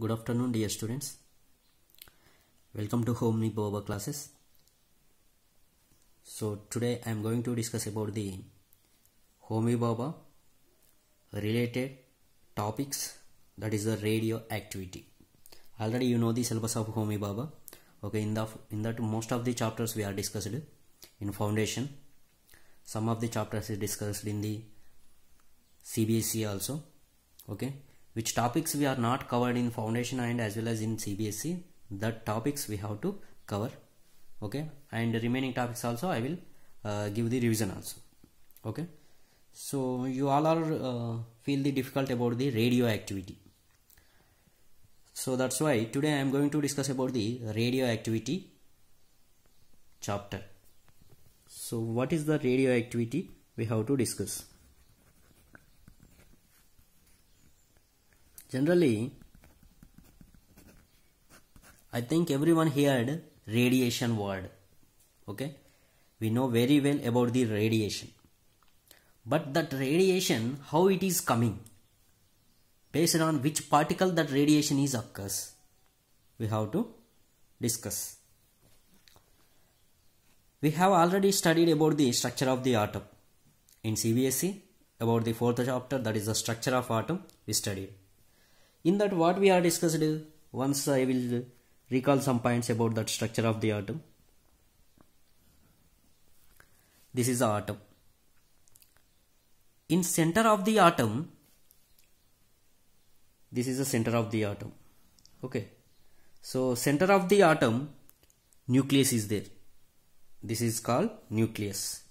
Good afternoon dear students. Welcome to Home Boba classes. So today I am going to discuss about the Homi Baba related topics that is the radioactivity. Already you know the syllabus of Homi Baba. Okay, in the in that most of the chapters we are discussed in foundation. Some of the chapters is discussed in the CBSE also. Okay, which topics we are not covered in foundation and as well as in CBSE that topics we have to cover okay and remaining topics also I will uh, give the revision also okay so you all are uh, feel the difficult about the radioactivity so that's why today I am going to discuss about the radioactivity chapter so what is the radioactivity we have to discuss Generally, I think everyone heard radiation word. Okay, we know very well about the radiation. But that radiation, how it is coming, based on which particle that radiation is occurs, we have to discuss. We have already studied about the structure of the atom in CBSE about the fourth chapter that is the structure of atom we studied. In that what we are discussed, once I will recall some points about that structure of the atom. This is the atom. In center of the atom, this is the center of the atom. Okay. So center of the atom, nucleus is there. This is called nucleus.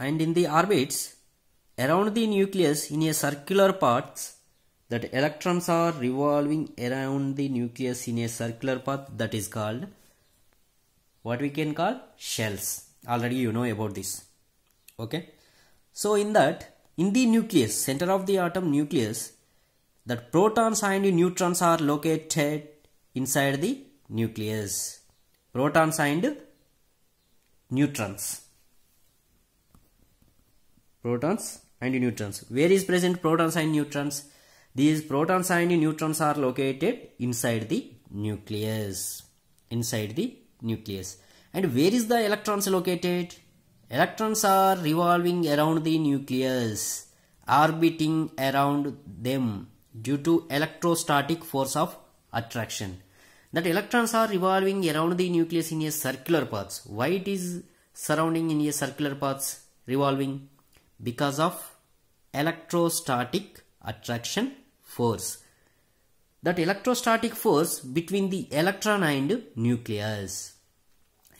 And in the orbits, Around the nucleus in a circular path that electrons are revolving around the nucleus in a circular path that is called what we can call shells. Already you know about this. Okay. So in that in the nucleus center of the atom nucleus that protons and neutrons are located inside the nucleus. Protons and neutrons. Protons and neutrons. Where is present protons and neutrons? These protons and neutrons are located inside the nucleus. Inside the nucleus. And where is the electrons located? Electrons are revolving around the nucleus, orbiting around them due to electrostatic force of attraction. That electrons are revolving around the nucleus in a circular path. Why it is surrounding in a circular path? Revolving because of electrostatic attraction force. That electrostatic force between the electron and nucleus.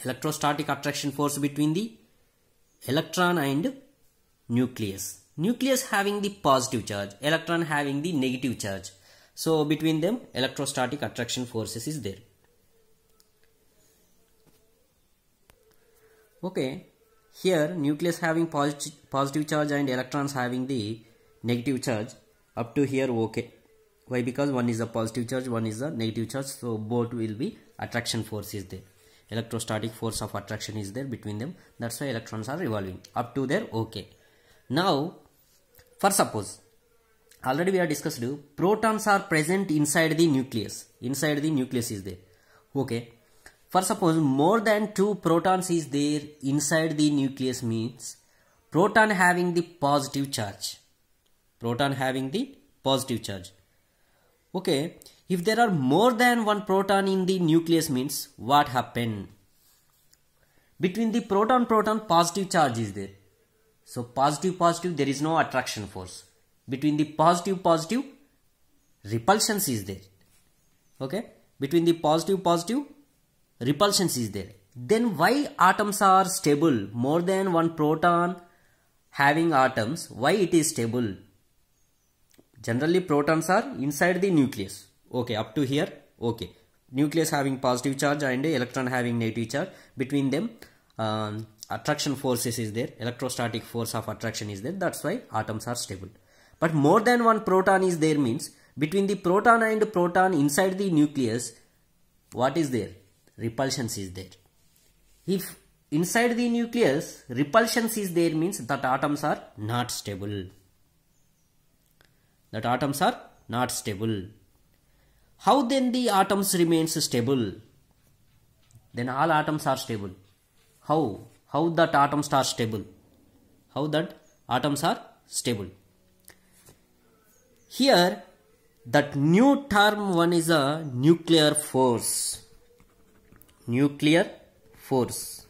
Electrostatic attraction force between the electron and nucleus. Nucleus having the positive charge, electron having the negative charge. So between them electrostatic attraction forces is there. Okay, here nucleus having positive charge and electrons having the negative charge up to here okay. Why? Because one is a positive charge, one is a negative charge. So both will be attraction force is there. Electrostatic force of attraction is there between them. That's why electrons are revolving up to there okay. Now for suppose already we have discussed protons are present inside the nucleus. Inside the nucleus is there. Okay for suppose more than two protons is there inside the nucleus means proton having the positive charge. Proton having the positive charge. Okay, if there are more than one proton in the nucleus means what happen? Between the proton-proton positive charge is there. So positive-positive there is no attraction force. Between the positive-positive repulsions is there. Okay, between the positive-positive repulsions is there. Then why atoms are stable? More than one proton having atoms, why it is stable? Generally protons are inside the nucleus. Okay, up to here. Okay, nucleus having positive charge and electron having negative charge. Between them, um, attraction forces is there. Electrostatic force of attraction is there. That's why atoms are stable. But more than one proton is there means between the proton and proton inside the nucleus, what is there? repulsion is there. If inside the nucleus repulsion is there means that atoms are not stable. That atoms are not stable. How then the atoms remains stable? Then all atoms are stable. How? How that atoms are stable? How that atoms are stable? Here that new term one is a nuclear force nuclear force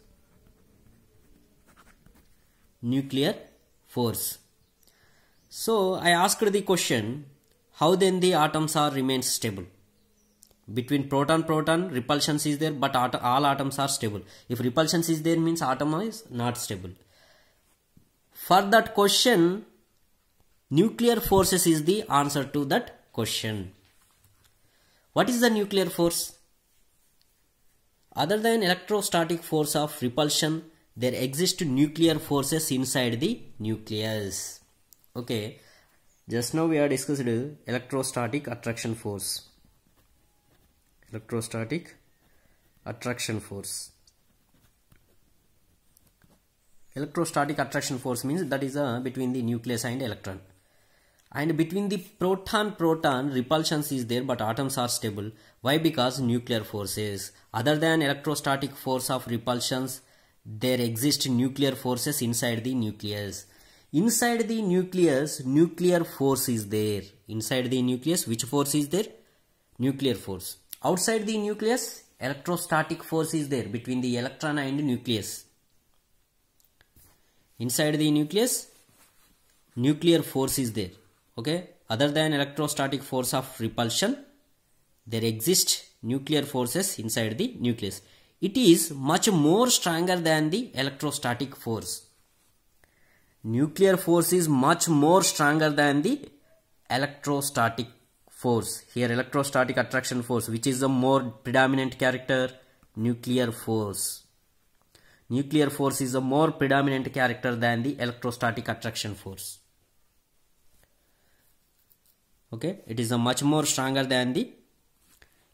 nuclear force so i asked the question how then the atoms are remains stable between proton proton repulsions is there but all atoms are stable if repulsions is there means atom is not stable for that question nuclear forces is the answer to that question what is the nuclear force other than electrostatic force of repulsion, there exist nuclear forces inside the nucleus. Okay, just now we are discussed electrostatic attraction force. Electrostatic attraction force. Electrostatic attraction force means that is uh, between the nucleus and electron. And between the proton-proton repulsions is there but atoms are stable why? Because nuclear forces. Other than electrostatic force of repulsions, there exist nuclear forces inside the nucleus. Inside the nucleus, nuclear force is there. Inside the nucleus, which force is there? Nuclear force. Outside the nucleus, electrostatic force is there between the electron and nucleus. Inside the nucleus, nuclear force is there. Okay. Other than electrostatic force of repulsion, there exist nuclear forces inside the nucleus. It is much more stronger than the electrostatic force. Nuclear force is much more stronger than the electrostatic force. Here electrostatic attraction force which is the more predominant character nuclear force. Nuclear force is a more predominant character than the electrostatic attraction force. Okay, it is a much more stronger than the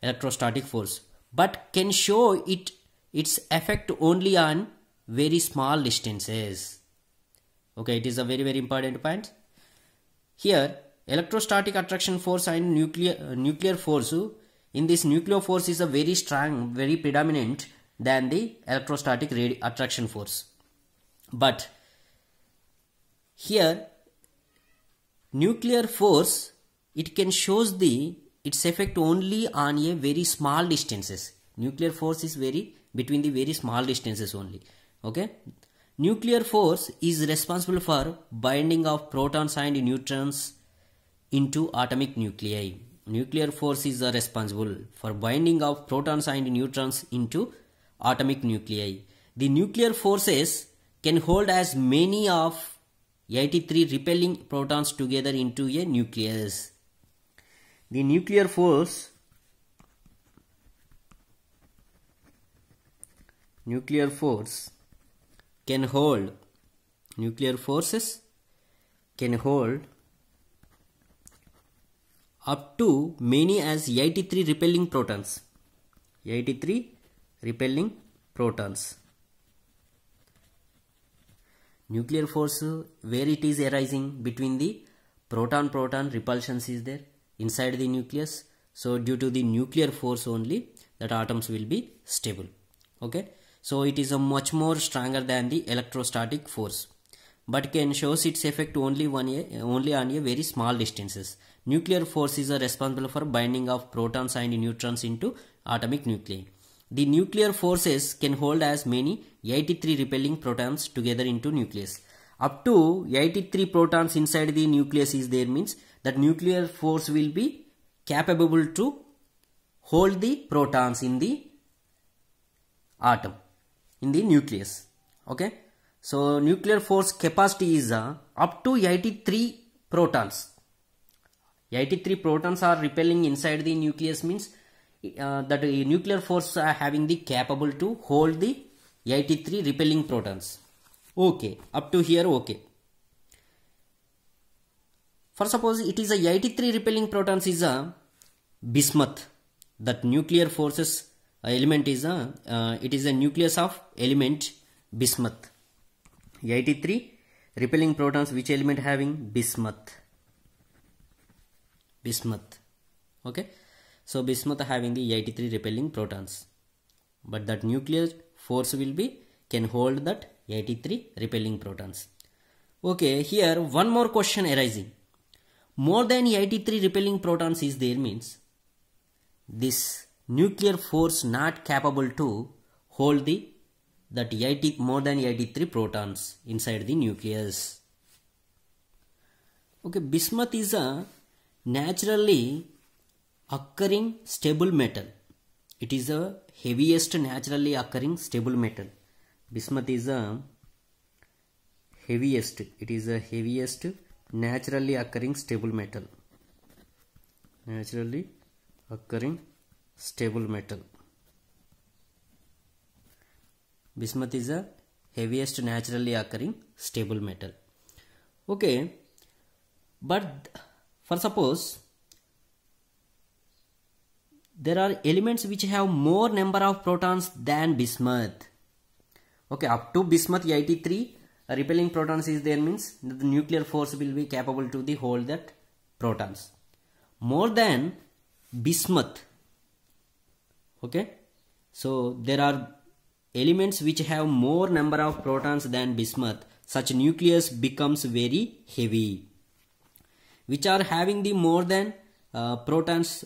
electrostatic force but can show it its effect only on very small distances okay it is a very very important point here electrostatic attraction force and nuclear nuclear force in this nuclear force is a very strong very predominant than the electrostatic attraction force but here nuclear force it can shows the its effect only on a very small distances nuclear force is very between the very small distances only okay nuclear force is responsible for binding of protons and neutrons into atomic nuclei nuclear force is responsible for binding of protons and neutrons into atomic nuclei the nuclear forces can hold as many of 83 repelling protons together into a nucleus the nuclear force nuclear force can hold nuclear forces can hold up to many as 83 repelling protons 83 repelling protons nuclear force where it is arising between the proton proton repulsions is there inside the nucleus so due to the nuclear force only that atoms will be stable okay so it is a much more stronger than the electrostatic force but can shows its effect only one a, only on a very small distances nuclear forces are responsible for binding of protons and neutrons into atomic nuclei the nuclear forces can hold as many 83 repelling protons together into nucleus up to 83 protons inside the nucleus is there means that nuclear force will be capable to hold the protons in the atom in the nucleus okay so nuclear force capacity is uh, up to 83 protons 83 protons are repelling inside the nucleus means uh, that nuclear force are having the capable to hold the 83 repelling protons okay up to here okay for suppose it is a 83 repelling protons is a bismuth. That nuclear forces element is a, uh, it is a nucleus of element bismuth. 83 repelling protons which element having bismuth. Bismuth. Okay. So bismuth having the 83 repelling protons. But that nuclear force will be can hold that 83 repelling protons. Okay, here one more question arising more than 83 repelling protons is there means this nuclear force not capable to hold the that 80 more than 83 protons inside the nucleus okay bismuth is a naturally occurring stable metal it is the heaviest naturally occurring stable metal bismuth is a heaviest it is the heaviest naturally occurring stable metal naturally occurring stable metal bismuth is the heaviest naturally occurring stable metal okay but for suppose there are elements which have more number of protons than bismuth okay up to bismuth 83 repelling protons is there means the nuclear force will be capable to the hold that protons more than bismuth okay so there are elements which have more number of protons than bismuth such nucleus becomes very heavy which are having the more than uh, protons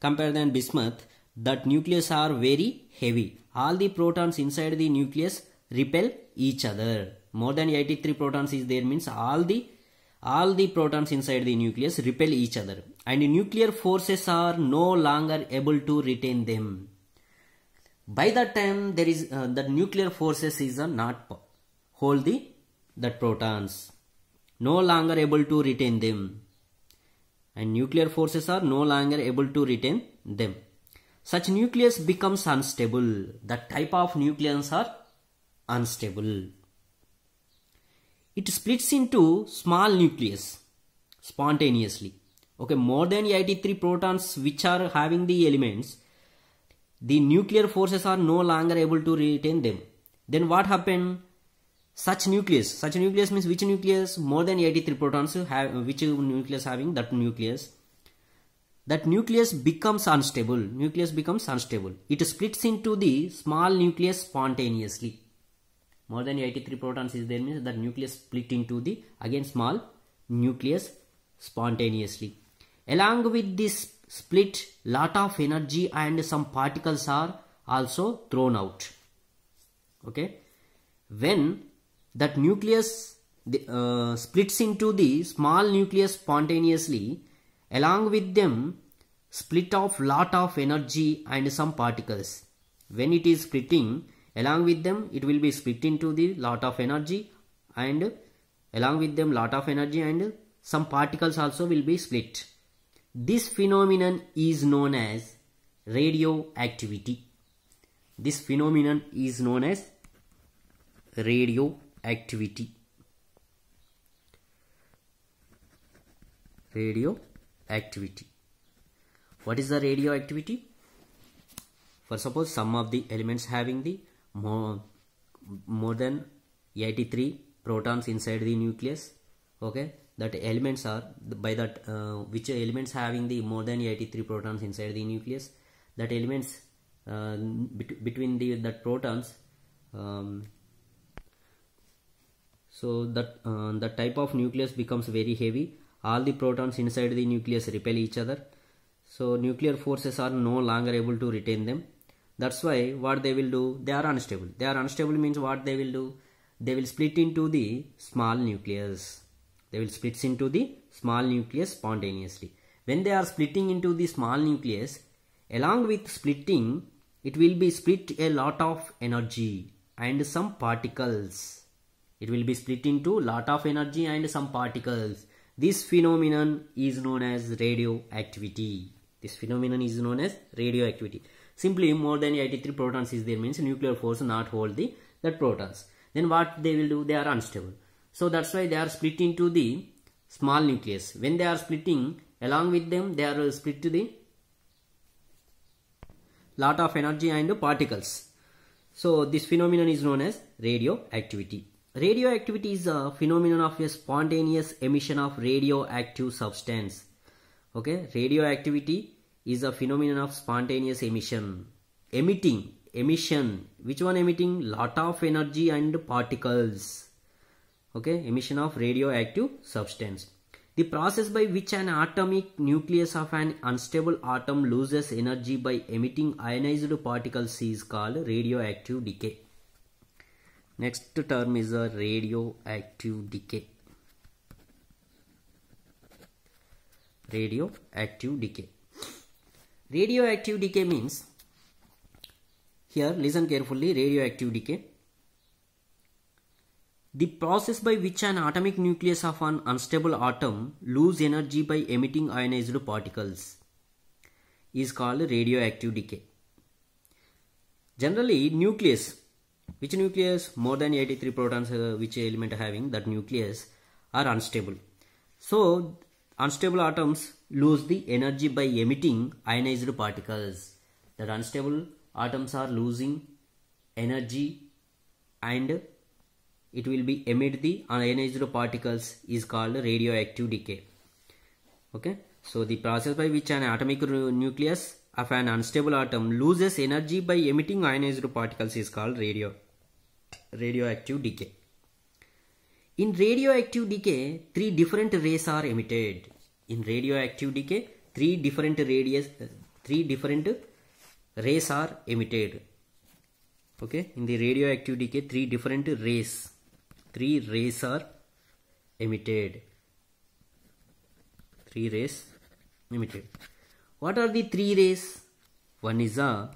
compared than bismuth that nucleus are very heavy all the protons inside the nucleus repel each other more than 83 protons is there means all the all the protons inside the nucleus repel each other and nuclear forces are no longer able to retain them by that time there is uh, the nuclear forces is uh, not hold the that protons no longer able to retain them and nuclear forces are no longer able to retain them such nucleus becomes unstable the type of nucleons are unstable it splits into small nucleus spontaneously. Okay, more than 83 protons which are having the elements, the nuclear forces are no longer able to retain them. Then what happened? Such nucleus, such nucleus means which nucleus? More than 83 protons have, which nucleus having that nucleus? That nucleus becomes unstable. Nucleus becomes unstable. It splits into the small nucleus spontaneously more than 83 protons is there means that nucleus split into the again small nucleus spontaneously along with this split lot of energy and some particles are also thrown out okay when that nucleus the, uh, splits into the small nucleus spontaneously along with them split off lot of energy and some particles when it is splitting Along with them, it will be split into the lot of energy and along with them lot of energy and some particles also will be split. This phenomenon is known as radioactivity. This phenomenon is known as radioactivity. Radioactivity. What is the radioactivity? For suppose some of the elements having the more, more than 83 protons inside the nucleus okay that elements are by that uh, which elements having the more than 83 protons inside the nucleus that elements uh, between the that protons um, so that uh, the type of nucleus becomes very heavy all the protons inside the nucleus repel each other so nuclear forces are no longer able to retain them that's why what they will do they are unstable they are unstable means what they will do they will split into the small nucleus they will split into the small nucleus spontaneously when they are splitting into the small nucleus along with splitting it will be split a lot of energy and some particles it will be split into lot of energy and some particles this phenomenon is known as radioactivity this phenomenon is known as radioactivity Simply more than 83 protons is there means nuclear force not hold the that protons. Then what they will do? They are unstable. So that's why they are split into the small nucleus. When they are splitting along with them they are split to the lot of energy and particles. So this phenomenon is known as radioactivity. Radioactivity is a phenomenon of a spontaneous emission of radioactive substance. Okay, radioactivity is a phenomenon of spontaneous emission. Emitting, emission, which one emitting? Lot of energy and particles. Okay, emission of radioactive substance. The process by which an atomic nucleus of an unstable atom loses energy by emitting ionized particles is called radioactive decay. Next term is a radioactive decay. Radioactive decay. Radioactive decay means, here listen carefully, radioactive decay. The process by which an atomic nucleus of an unstable atom lose energy by emitting ionized particles is called radioactive decay. Generally, nucleus, which nucleus more than 83 protons, uh, which element having that nucleus are unstable. So, unstable atoms lose the energy by emitting ionized particles. That unstable atoms are losing energy and it will be emit the ionized particles is called radioactive decay. Okay. So the process by which an atomic nucleus of an unstable atom loses energy by emitting ionized particles is called radio radioactive decay. In radioactive decay, three different rays are emitted. In radioactive decay, three different radius, three different rays are emitted. Okay, in the radioactive decay, three different rays, three rays are emitted. Three rays emitted. What are the three rays? One is a uh,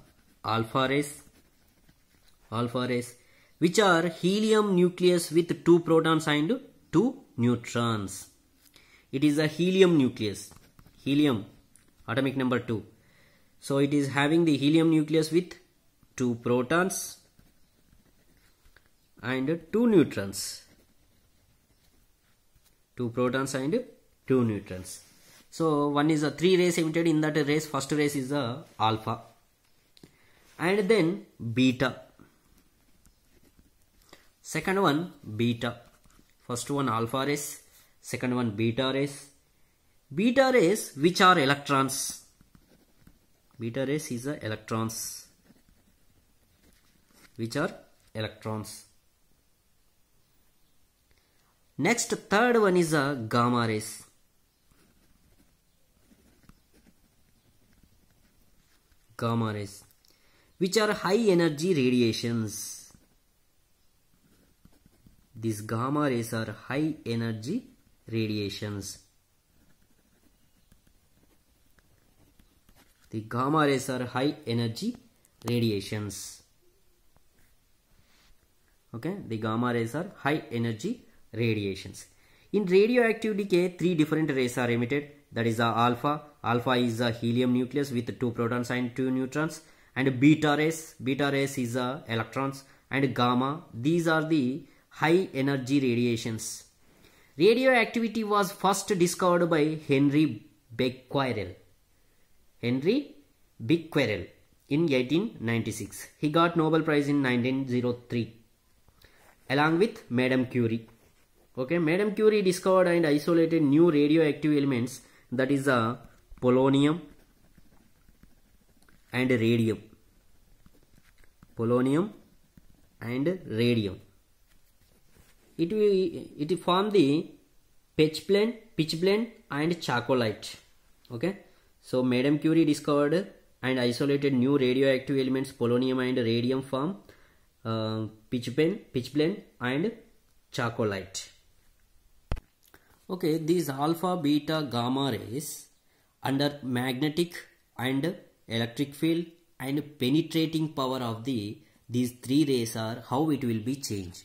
alpha rays, alpha rays which are helium nucleus with two protons and two neutrons. It is a helium nucleus. Helium, atomic number 2. So it is having the helium nucleus with two protons and two neutrons. Two protons and two neutrons. So one is a three rays emitted in that race. First race is the alpha and then beta second one beta first one alpha rays second one beta rays beta rays which are electrons beta rays is the electrons which are electrons next third one is a gamma rays gamma rays which are high energy radiations these gamma rays are high energy radiations. The gamma rays are high energy radiations. Okay, the gamma rays are high energy radiations. In radioactive decay, three different rays are emitted. That is the alpha. Alpha is a helium nucleus with two protons and two neutrons. And beta rays. Beta rays is a electrons. And gamma. These are the high energy radiations. Radioactivity was first discovered by Henry Becquerel. Henry Becquerel in 1896. He got Nobel Prize in 1903 along with Madame Curie. Okay, Madame Curie discovered and isolated new radioactive elements that is uh, polonium and radium. Polonium and radium it will it form the pitch blend pitch blend and charcoalite. okay so madame curie discovered and isolated new radioactive elements polonium and radium from uh, pitch blend pitch blend and charcoalite. okay these alpha beta gamma rays under magnetic and electric field and penetrating power of the these three rays are how it will be changed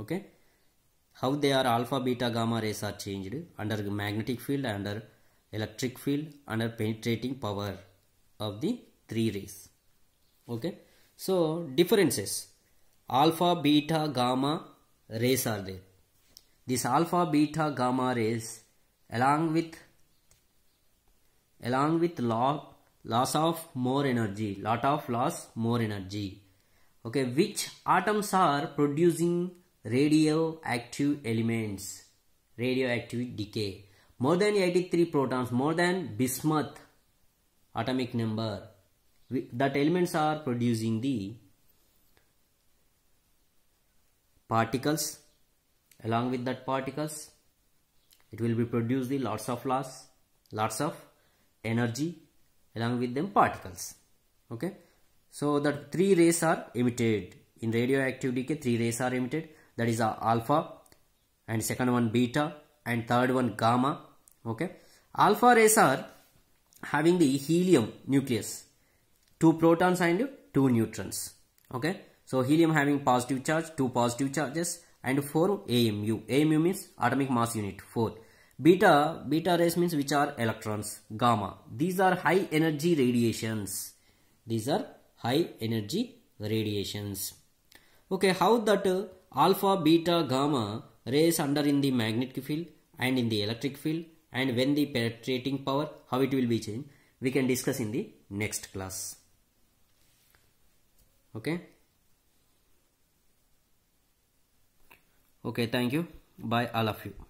okay how they are alpha beta gamma rays are changed under magnetic field under electric field under penetrating power of the three rays okay so differences alpha beta gamma rays are there this alpha beta gamma rays along with along with law, loss of more energy lot of loss more energy okay which atoms are producing radioactive elements, radioactive decay. More than 83 protons, more than bismuth atomic number. That elements are producing the particles. Along with that particles, it will be produced the lots of loss, lots of energy along with them particles. Okay. So that three rays are emitted. In radioactive decay, three rays are emitted that is alpha and second one beta and third one gamma okay alpha rays are having the helium nucleus two protons and two neutrons okay so helium having positive charge two positive charges and four amu amu means atomic mass unit four beta beta rays means which are electrons gamma these are high energy radiations these are high energy radiations okay how that alpha, beta, gamma rays under in the magnetic field and in the electric field and when the penetrating power, how it will be changed, we can discuss in the next class. Okay. Okay, thank you. Bye all of you.